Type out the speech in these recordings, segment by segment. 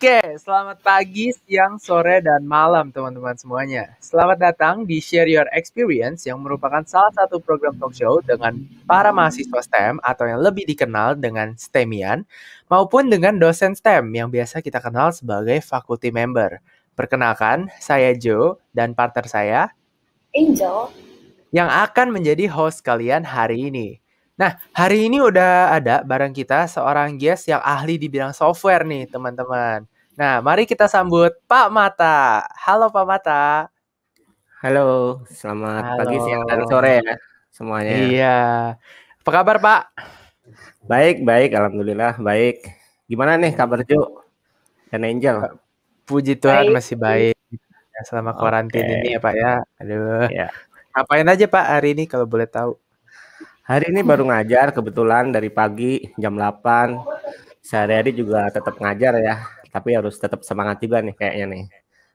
Oke, selamat pagi, siang, sore, dan malam teman-teman semuanya. Selamat datang di Share Your Experience yang merupakan salah satu program talk show dengan para mahasiswa STEM atau yang lebih dikenal dengan STEMian maupun dengan dosen STEM yang biasa kita kenal sebagai faculty member. Perkenalkan, saya Joe dan partner saya Angel yang akan menjadi host kalian hari ini. Nah, hari ini udah ada bareng kita seorang guest yang ahli di bidang software nih, teman-teman. Nah, mari kita sambut Pak Mata. Halo Pak Mata. Halo, selamat Halo. pagi, siang, dan sore ya semuanya. Iya. Apa kabar Pak? Baik, baik. Alhamdulillah baik. Gimana nih kabar Jo dan Angel? Puji Tuhan baik. masih baik. Ya, selama okay. ini ya Pak ya. Aduh. Ya. Ngapain aja Pak hari ini kalau boleh tahu? Hari ini baru ngajar kebetulan dari pagi jam 8. Sehari-hari juga tetap ngajar ya tapi harus tetap semangat juga nih kayaknya nih.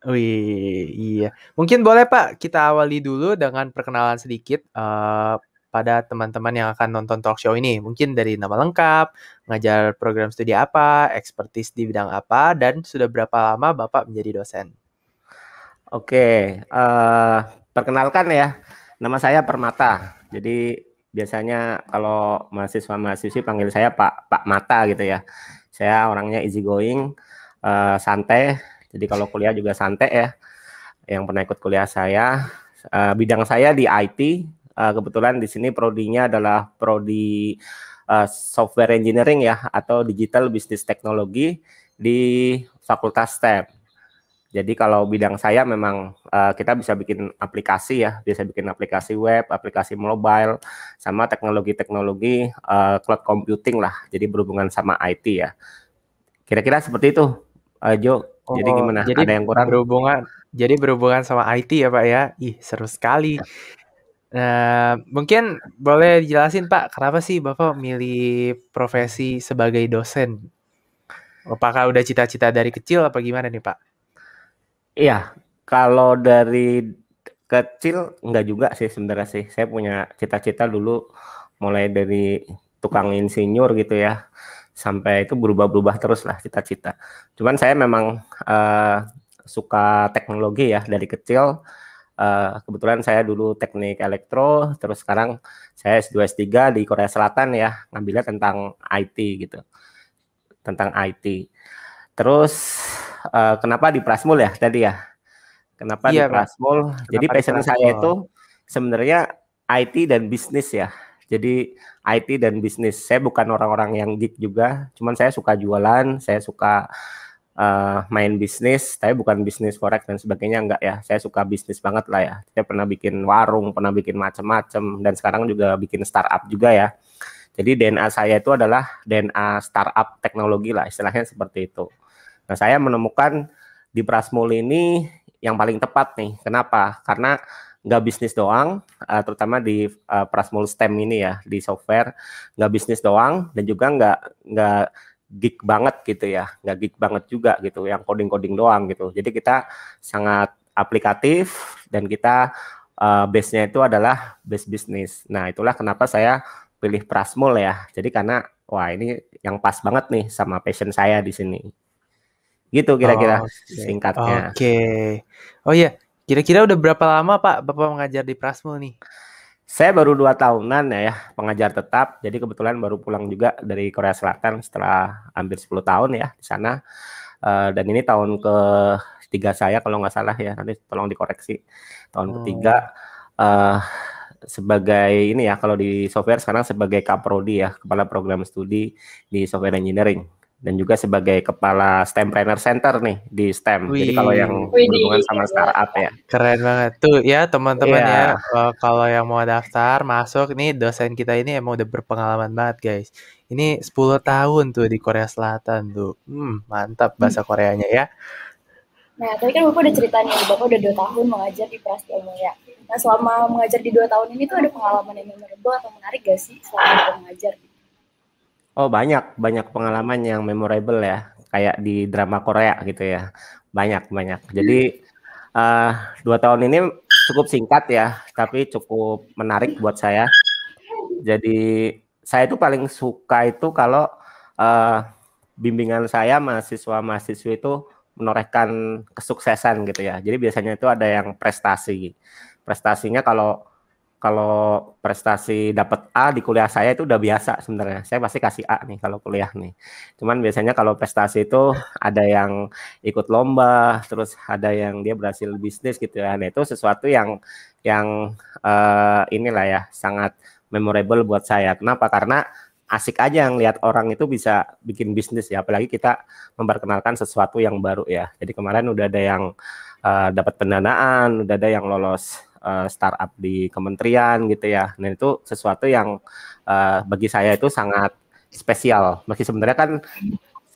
Wih, iya. Mungkin boleh Pak kita awali dulu dengan perkenalan sedikit uh, pada teman-teman yang akan nonton talk show ini. Mungkin dari nama lengkap, ngajar program studi apa, ekspertis di bidang apa, dan sudah berapa lama Bapak menjadi dosen? Oke, uh, perkenalkan ya. Nama saya Permata. Jadi biasanya kalau mahasiswa mahasiswi panggil saya Pak Pak Mata gitu ya. Saya orangnya easy going uh, santai. Jadi kalau kuliah juga santai ya. Yang pernah ikut kuliah saya, uh, bidang saya di IT. Uh, eh, kebetulan di sini prodinya adalah prodi uh, software engineering ya atau digital business technology di Fakultas STEM. Jadi kalau bidang saya memang uh, kita bisa bikin aplikasi ya, bisa bikin aplikasi web, aplikasi mobile, sama teknologi-teknologi uh, cloud computing lah. Jadi berhubungan sama IT ya. Kira-kira seperti itu. Ajo. Eh, oh, jadi gimana? Jadi Ada yang kurang? Berhubungan, jadi berhubungan sama IT ya Pak ya? Ih seru sekali. Nah, mungkin boleh dijelasin Pak, kenapa sih Bapak milih profesi sebagai dosen? Apakah udah cita-cita dari kecil apa gimana nih Pak? Iya, kalau dari kecil enggak juga sih sebenarnya sih. Saya punya cita-cita dulu mulai dari tukang insinyur gitu ya sampai itu berubah ubah terus lah cita-cita. Cuman saya memang uh, suka teknologi ya dari kecil. Uh, kebetulan saya dulu teknik elektro, terus sekarang saya S2 S3 di Korea Selatan ya, ngambilnya tentang IT gitu. Tentang IT. Terus uh, kenapa di Prasmul ya tadi ya? Kenapa iya, di Prasmul? Jadi passion saya itu sebenarnya IT dan bisnis ya jadi IT dan bisnis. Saya bukan orang-orang yang geek juga, cuman saya suka jualan, saya suka uh, main bisnis. Saya bukan bisnis forex dan sebagainya enggak ya. Saya suka bisnis banget lah ya. Saya pernah bikin warung, pernah bikin macam-macam dan sekarang juga bikin startup juga ya. Jadi DNA saya itu adalah DNA startup teknologi lah istilahnya seperti itu. Nah, saya menemukan di Prasmul ini yang paling tepat nih. Kenapa? Karena nggak bisnis doang, uh, terutama di uh, Prasmul STEM ini ya di software nggak bisnis doang dan juga nggak nggak geek banget gitu ya, nggak geek banget juga gitu, yang coding-coding doang gitu. Jadi kita sangat aplikatif dan kita uh, base-nya itu adalah base bisnis. Nah itulah kenapa saya pilih Prasmul ya. Jadi karena wah ini yang pas banget nih sama passion saya di sini. Gitu kira-kira oh, singkatnya. Oke. Okay. Oh iya, yeah Kira-kira udah berapa lama Pak Bapak mengajar di Prasmul nih? Saya baru dua tahunan ya, ya pengajar tetap. Jadi kebetulan baru pulang juga dari Korea Selatan setelah hampir 10 tahun ya di sana. Uh, dan ini tahun ke tiga saya kalau nggak salah ya nanti tolong dikoreksi tahun hmm. ketiga uh, sebagai ini ya kalau di software sekarang sebagai kaprodi ya kepala program studi di software engineering dan juga sebagai kepala STEM Trainer Center nih di STEM. Wih. Jadi kalau yang berhubungan sama startup ya. Keren banget tuh ya teman-teman yeah. ya. Eh, kalau yang mau daftar masuk nih dosen kita ini emang udah berpengalaman banget guys. Ini 10 tahun tuh di Korea Selatan tuh. Hmm, mantap bahasa Koreanya ya. Nah, tapi kan Bapak udah cerita nih, ya, Bapak udah 2 tahun mengajar di Ilmu ya. Nah, selama mengajar di 2 tahun ini tuh ada pengalaman yang memorable atau menarik gak sih selama mengajar? Gitu? Oh banyak, banyak pengalaman yang memorable ya, kayak di drama Korea gitu ya, banyak banyak. Jadi uh, dua tahun ini cukup singkat ya, tapi cukup menarik buat saya. Jadi saya itu paling suka itu kalau uh, bimbingan saya mahasiswa-mahasiswi itu menorehkan kesuksesan gitu ya. Jadi biasanya itu ada yang prestasi. Prestasinya kalau kalau prestasi dapat A di kuliah saya itu udah biasa sebenarnya. Saya pasti kasih A nih kalau kuliah nih. Cuman biasanya kalau prestasi itu ada yang ikut lomba, terus ada yang dia berhasil bisnis gitu ya. Nah, itu sesuatu yang yang uh, inilah ya sangat memorable buat saya. Kenapa? Karena asik aja yang lihat orang itu bisa bikin bisnis ya apalagi kita memperkenalkan sesuatu yang baru ya jadi kemarin udah ada yang uh, eh, dapat pendanaan udah ada yang lolos Eh, startup di kementerian gitu ya. Nah itu sesuatu yang uh, bagi saya itu sangat spesial. Meski sebenarnya kan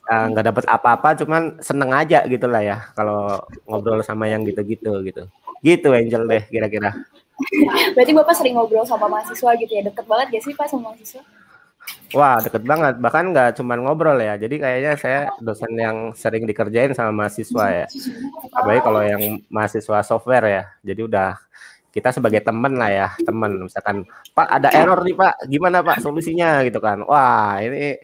eh, nggak uh, dapat apa-apa, cuman seneng aja gitu lah ya kalau ngobrol sama yang gitu-gitu gitu. Gitu Angel deh kira-kira. Berarti Bapak sering ngobrol sama mahasiswa gitu ya, deket banget gak sih Pak sama mahasiswa? Wah deket banget, bahkan nggak cuma ngobrol ya. Jadi kayaknya saya dosen yang sering dikerjain sama mahasiswa ya. Apalagi kalau yang mahasiswa software ya. Jadi udah kita sebagai teman lah ya teman misalkan Pak ada error nih Pak gimana Pak solusinya gitu kan wah ini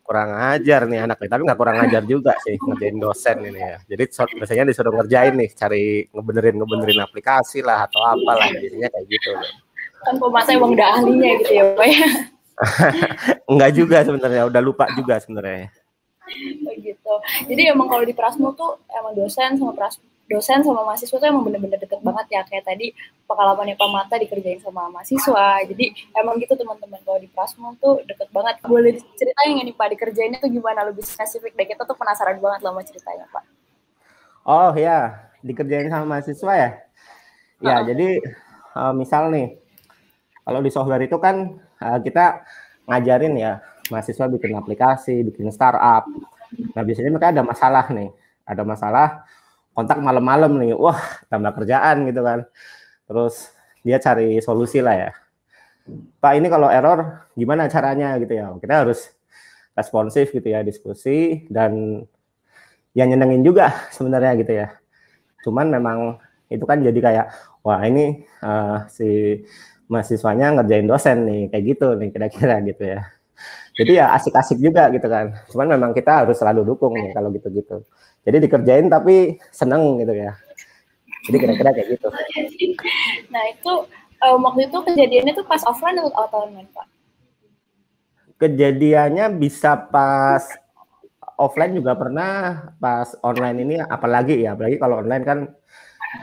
kurang ajar nih anak nih tapi nggak kurang ajar juga sih ngerjain dosen ini ya jadi biasanya disuruh ngerjain nih cari ngebenerin ngebenerin aplikasi lah atau apalah biasanya kayak gitu kan pemasai uang udah ahlinya gitu ya Pak ya nggak juga sebenarnya udah lupa juga sebenarnya begitu jadi emang kalau di Prasmo tuh emang dosen sama Prasmo dosen sama mahasiswa tuh emang bener-bener deket banget ya kayak tadi pengalamannya Pak Mata dikerjain sama mahasiswa jadi emang gitu teman-teman kalau di Prasmo tuh deket banget boleh diceritain nggak nih Pak dikerjainnya tuh gimana lebih spesifik deh kita tuh penasaran banget sama ceritanya Pak oh ya dikerjain sama mahasiswa ya ya uh jadi eh, misal nih kalau di software itu kan eh, kita ngajarin ya mahasiswa bikin aplikasi bikin startup nah biasanya mereka ada masalah nih ada masalah kontak malam-malam nih, wah tambah kerjaan gitu kan. Terus dia cari solusi lah ya. Pak ini kalau error gimana caranya gitu ya. Kita harus responsif gitu ya diskusi dan yang nyenengin juga sebenarnya gitu ya. Cuman memang itu kan jadi kayak wah ini uh, si mahasiswanya ngerjain dosen nih kayak gitu nih kira-kira gitu ya. Jadi ya asik-asik juga gitu kan. Cuman memang kita harus selalu dukung nih ya kalau gitu-gitu. Jadi dikerjain tapi seneng gitu ya. Jadi kira-kira kayak gitu. Nah itu um, waktu itu kejadiannya tuh pas offline atau online Pak? Kejadiannya bisa pas offline juga pernah, pas online ini apalagi ya, apalagi kalau online kan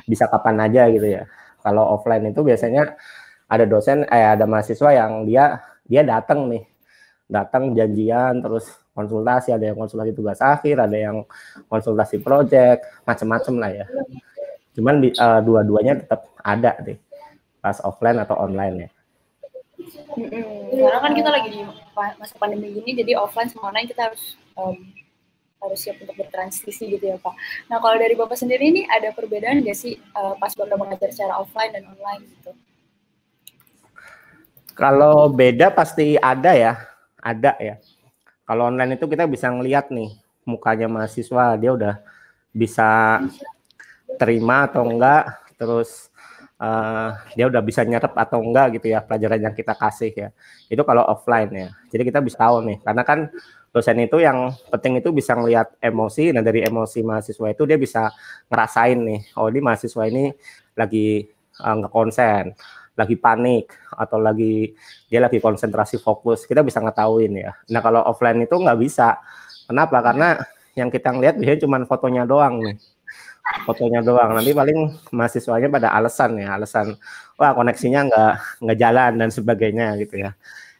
bisa kapan aja gitu ya. Kalau offline itu biasanya ada dosen, eh ada mahasiswa yang dia dia datang nih datang janjian terus konsultasi ada yang konsultasi tugas akhir ada yang konsultasi project macam-macam lah ya cuman uh, dua-duanya tetap ada deh pas offline atau online ya sekarang kan kita lagi di masa pandemi ini jadi offline sama online kita harus um, harus siap untuk bertransisi gitu ya Pak. Nah kalau dari Bapak sendiri ini ada perbedaan nggak sih uh, pas Bapak mengajar secara offline dan online gitu? Kalau beda pasti ada ya, ada ya. Kalau online itu kita bisa ngelihat nih mukanya mahasiswa dia udah bisa terima atau enggak, terus uh, dia udah bisa nyerap atau enggak gitu ya pelajaran yang kita kasih ya. Itu kalau offline ya. Jadi kita bisa tahu nih karena kan dosen itu yang penting itu bisa ngelihat emosi nah dari emosi mahasiswa itu dia bisa ngerasain nih oh ini mahasiswa ini lagi eh, nggak konsen lagi panik atau lagi dia lagi konsentrasi fokus kita bisa ngetahuin ya nah kalau offline itu nggak bisa kenapa karena yang kita lihat biasanya cuma fotonya doang nih fotonya doang nanti paling mahasiswanya pada alasan ya alasan wah koneksinya nggak nggak jalan dan sebagainya gitu ya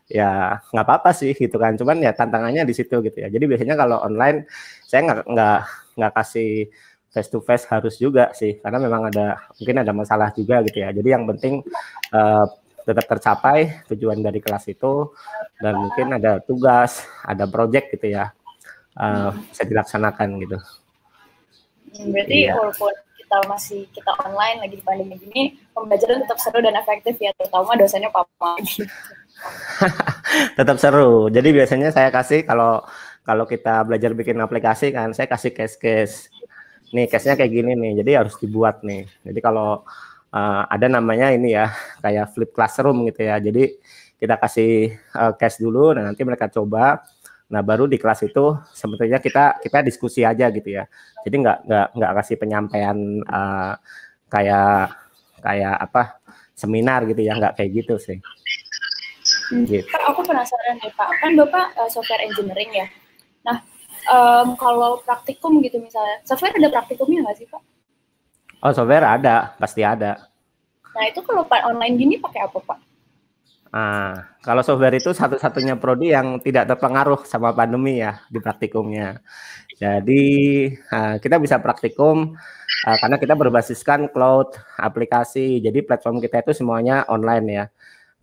ya nggak apa-apa sih gitu kan cuman ya tantangannya di situ gitu ya jadi biasanya kalau online saya nggak nggak nggak kasih face to face harus juga sih karena memang ada mungkin ada masalah juga gitu ya jadi yang penting uh, tetap tercapai tujuan dari kelas itu dan mungkin ada tugas ada project gitu ya uh, bisa dilaksanakan gitu ya, berarti iya. walaupun kita masih kita online lagi di pandemi ini pembelajaran tetap seru dan efektif ya terutama dosennya papa tetap seru jadi biasanya saya kasih kalau kalau kita belajar bikin aplikasi kan saya kasih case-case nih case-nya kayak gini nih jadi harus dibuat nih jadi kalau uh, ada namanya ini ya kayak flip classroom gitu ya jadi kita kasih uh, case dulu dan nah nanti mereka coba nah baru di kelas itu sebetulnya kita kita diskusi aja gitu ya jadi nggak nggak nggak kasih penyampaian uh, kayak kayak apa seminar gitu ya nggak kayak gitu sih hmm. gitu. Pak, aku penasaran nih Pak kan Bapak uh, software engineering ya nah um, kalau praktikum gitu misalnya, software ada praktikumnya nggak sih Pak? Oh software ada, pasti ada. Nah itu kalau Pak online gini pakai apa Pak? Ah, kalau software itu satu-satunya prodi yang tidak terpengaruh sama pandemi ya di praktikumnya. Jadi ah, kita bisa praktikum ah, karena kita berbasiskan cloud aplikasi. Jadi platform kita itu semuanya online ya.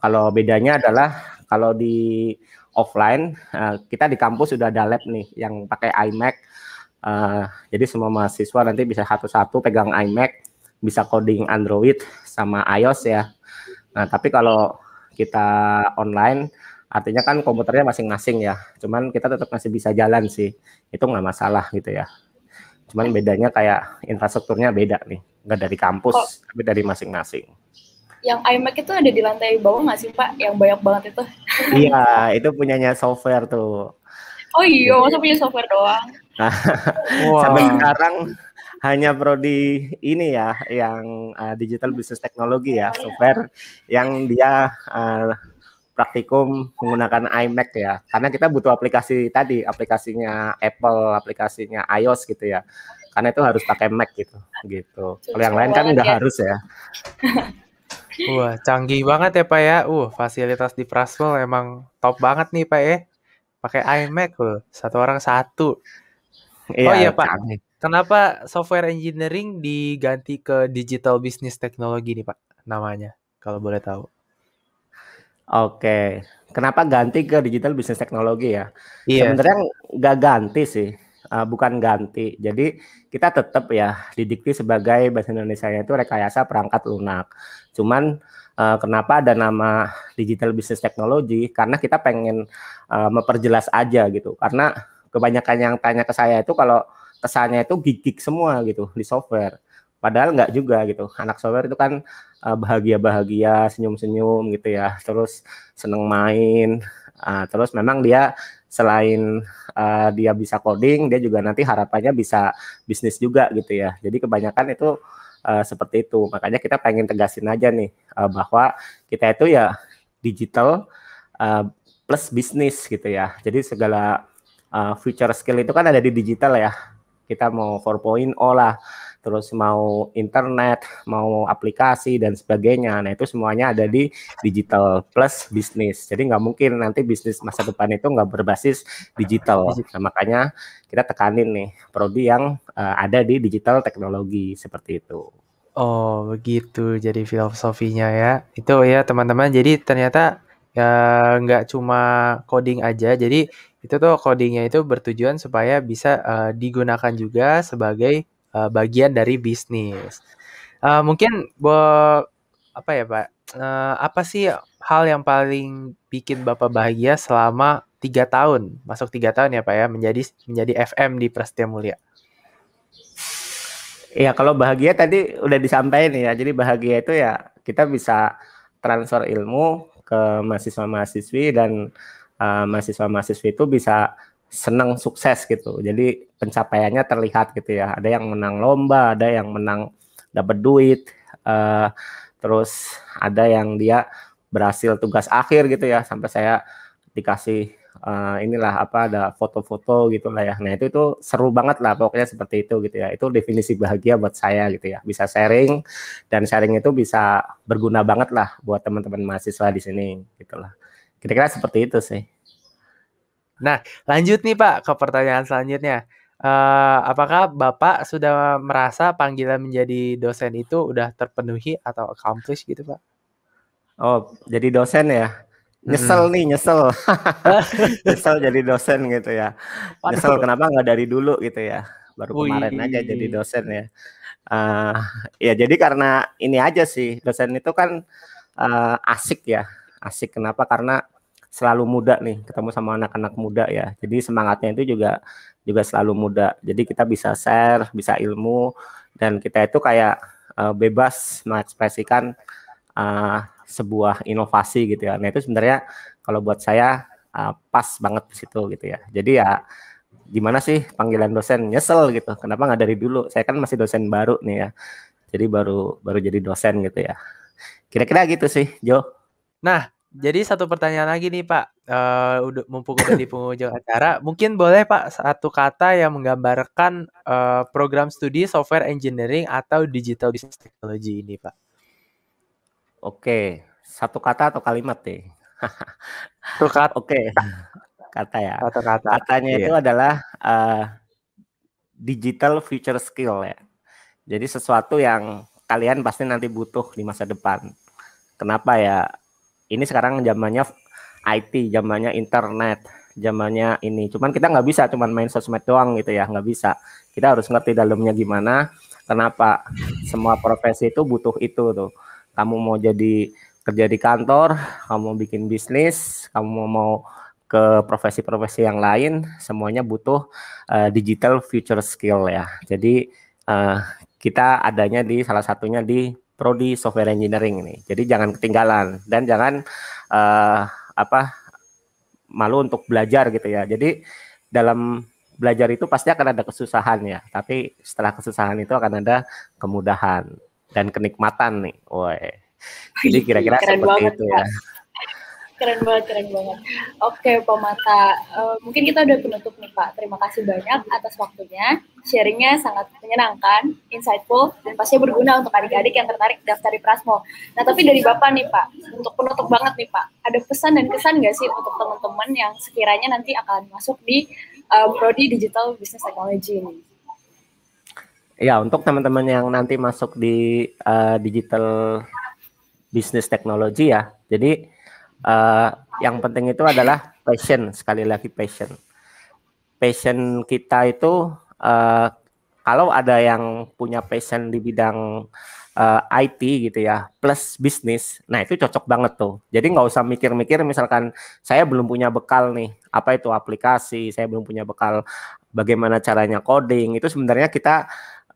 Kalau bedanya adalah kalau di offline. Uh, kita di kampus sudah ada lab nih yang pakai iMac. Uh, jadi semua mahasiswa nanti bisa satu-satu pegang iMac, bisa coding Android sama iOS ya. Nah, tapi kalau kita online, artinya kan komputernya masing-masing ya. Cuman kita tetap masih bisa jalan sih. Itu nggak masalah gitu ya. Cuman bedanya kayak infrastrukturnya beda nih. Nggak dari kampus, oh. tapi dari masing-masing yang iMac itu ada di lantai bawah nggak sih Pak? Yang banyak banget itu? Iya, itu punyanya software tuh. Oh iya, masa punya software doang. Nah, wow. Sampai sekarang hanya prodi ini ya, yang uh, digital business technology ya, software yang dia uh, praktikum menggunakan iMac ya. Karena kita butuh aplikasi tadi, aplikasinya Apple, aplikasinya iOS gitu ya. Karena itu harus pakai Mac gitu, gitu. Kalau yang lain kan nggak ya. harus ya. Wah, canggih banget ya, Pak ya. Uh, fasilitas di Prasmul emang top banget nih, Pak ya. Pakai iMac loh, satu orang satu. Iya, oh iya, Pak. Canggih. Kenapa software engineering diganti ke digital business technology nih, Pak? Namanya, kalau boleh tahu. Oke, kenapa ganti ke digital business technology ya? Iya. Sebenarnya nggak ganti sih uh, bukan ganti. Jadi kita tetap ya didikti sebagai bahasa Indonesia itu rekayasa perangkat lunak. Cuman uh, kenapa ada nama digital business technology? Karena kita pengen uh, memperjelas aja gitu. Karena kebanyakan yang tanya ke saya itu kalau kesannya itu gigik semua gitu di software. Padahal nggak juga gitu. Anak software itu kan bahagia-bahagia, senyum-senyum gitu ya. Terus seneng main, Uh, terus memang dia selain uh, dia bisa coding, dia juga nanti harapannya bisa bisnis juga gitu ya. Jadi kebanyakan itu uh, seperti itu. Makanya kita pengen tegasin aja nih uh, bahwa kita itu ya digital uh, plus bisnis gitu ya. Jadi segala uh, future skill itu kan ada di digital ya. Kita mau 4.0 lah terus mau internet, mau aplikasi dan sebagainya. Nah itu semuanya ada di digital plus bisnis. Jadi nggak mungkin nanti bisnis masa depan itu nggak berbasis digital. Nah, makanya kita tekanin nih prodi yang uh, ada di digital teknologi seperti itu. Oh begitu, jadi filosofinya ya. Itu ya teman-teman. Jadi ternyata ya nggak cuma coding aja. Jadi itu tuh codingnya itu bertujuan supaya bisa uh, digunakan juga sebagai Eh, bagian dari bisnis. Uh, mungkin bo apa ya Pak? Uh, apa sih hal yang paling bikin Bapak bahagia selama tiga tahun, masuk tiga tahun ya Pak ya, menjadi menjadi FM di Prestia Mulia? Ya kalau bahagia tadi udah disampaikan ya, jadi bahagia itu ya kita bisa transfer ilmu ke mahasiswa-mahasiswi dan uh, mahasiswa-mahasiswi itu bisa senang sukses gitu. Jadi pencapaiannya terlihat gitu ya. Ada yang menang lomba, ada yang menang dapat duit, uh, terus ada yang dia berhasil tugas akhir gitu ya. Sampai saya dikasih uh, inilah apa ada foto-foto gitu lah ya. Nah itu itu seru banget lah pokoknya seperti itu gitu ya. Itu definisi bahagia buat saya gitu ya. Bisa sharing dan sharing itu bisa berguna banget lah buat teman-teman mahasiswa di sini gitu lah. Kira-kira seperti itu sih. Nah, lanjut nih Pak ke pertanyaan selanjutnya. Uh, apakah Bapak sudah merasa panggilan menjadi dosen itu udah terpenuhi atau accomplish gitu Pak? Oh, jadi dosen ya? Nyesel hmm. nih, nyesel. nyesel jadi dosen gitu ya. Waduh. Nyesel kenapa nggak dari dulu gitu ya. Baru Ui. kemarin aja jadi dosen ya. Uh, ya jadi karena ini aja sih, dosen itu kan uh, asik ya. Asik kenapa? Karena selalu muda nih ketemu sama anak-anak muda ya jadi semangatnya itu juga juga selalu muda jadi kita bisa share bisa ilmu dan kita itu kayak uh, bebas mengekspresikan uh, sebuah inovasi gitu ya nah itu sebenarnya kalau buat saya uh, pas banget di situ gitu ya jadi ya gimana sih panggilan dosen nyesel gitu kenapa nggak dari dulu saya kan masih dosen baru nih ya jadi baru baru jadi dosen gitu ya kira-kira gitu sih Jo nah jadi satu pertanyaan lagi nih Pak, uh, udah mumpung udah di penghujung acara, mungkin boleh Pak satu kata yang menggambarkan uh, program studi software engineering atau digital business technology ini Pak? Oke, satu kata atau kalimat deh. satu kata. Oke, kata ya. Satu kata. Katanya iya. itu adalah uh, digital future skill ya. Jadi sesuatu yang kalian pasti nanti butuh di masa depan. Kenapa ya? ini sekarang zamannya IT, zamannya internet, zamannya ini. Cuman kita nggak bisa cuman main sosmed doang gitu ya, nggak bisa. Kita harus ngerti dalamnya gimana, kenapa semua profesi itu butuh itu tuh. Kamu mau jadi kerja di kantor, kamu mau bikin bisnis, kamu mau ke profesi-profesi yang lain, semuanya butuh uh, digital future skill ya. Jadi uh, kita adanya di salah satunya di prodi software engineering ini. Jadi jangan ketinggalan dan jangan uh, apa malu untuk belajar gitu ya. Jadi dalam belajar itu pasti akan ada kesusahan ya, tapi setelah kesusahan itu akan ada kemudahan dan kenikmatan nih. Woi. Jadi kira-kira seperti banget, itu ya. ya keren banget, keren banget. Oke, Pak Mata, uh, eh, mungkin kita udah penutup nih Pak. Terima kasih banyak atas waktunya. Sharingnya sangat menyenangkan, insightful, dan pasti berguna untuk adik-adik yang tertarik daftar di Prasmo. Nah, tapi dari Bapak nih Pak, untuk penutup banget nih Pak, ada pesan dan kesan nggak sih untuk teman-teman yang sekiranya nanti akan masuk di uh, Prodi Digital Business Technology ini? Ya, untuk teman-teman yang nanti masuk di uh, Digital Business Technology ya, jadi uh, yang penting itu adalah passion sekali lagi passion passion kita itu uh, kalau ada yang punya passion di bidang uh, eh, IT gitu ya plus bisnis nah itu cocok banget tuh jadi nggak usah mikir-mikir misalkan saya belum punya bekal nih apa itu aplikasi saya belum punya bekal bagaimana caranya coding itu sebenarnya kita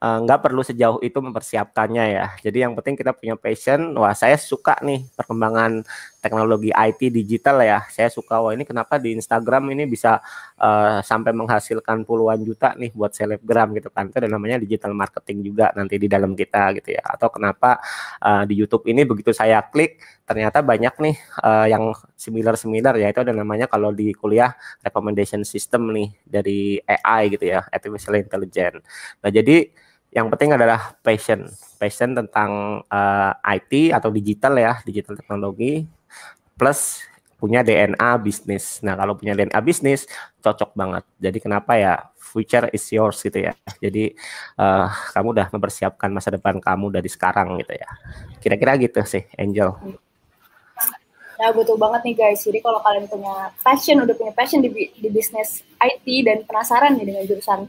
nggak perlu sejauh itu mempersiapkannya ya. Jadi yang penting kita punya passion, wah saya suka nih perkembangan teknologi IT digital ya. Saya suka wah ini kenapa di Instagram ini bisa uh, sampai menghasilkan puluhan juta nih buat selebgram gitu kan. Itu namanya digital marketing juga nanti di dalam kita gitu ya. Atau kenapa uh, di YouTube ini begitu saya klik ternyata banyak nih uh, yang similar-similar ya. Itu ada namanya kalau di kuliah recommendation system nih dari AI gitu ya, artificial intelligence. Nah, jadi yang penting adalah passion, passion tentang uh, IT atau digital ya, digital teknologi plus punya DNA bisnis. Nah, kalau punya DNA bisnis cocok banget. Jadi kenapa ya future is yours gitu ya. Jadi uh, kamu udah mempersiapkan masa depan kamu dari sekarang gitu ya. Kira-kira gitu sih, Angel. Nah, ya, betul banget nih guys. Jadi kalau kalian punya passion, udah punya passion di, di bisnis IT dan penasaran nih dengan jurusan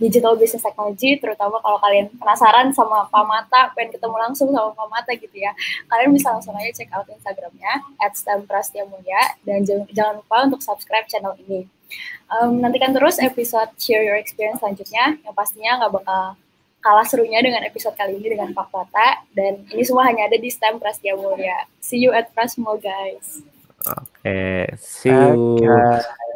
digital business technology, terutama kalau kalian penasaran sama Pak Mata, pengen ketemu langsung sama Pak Mata gitu ya, kalian bisa langsung aja cek out Instagramnya, at dan jangan, jangan lupa untuk subscribe channel ini. Um, nantikan terus episode Share Your Experience selanjutnya, yang pastinya nggak bakal kalah serunya dengan episode kali ini dengan Pak Kota dan ini semua hanya ada di STEM Prasetya Mulia. See you at Prasmo guys. Oke, okay, see you. Okay.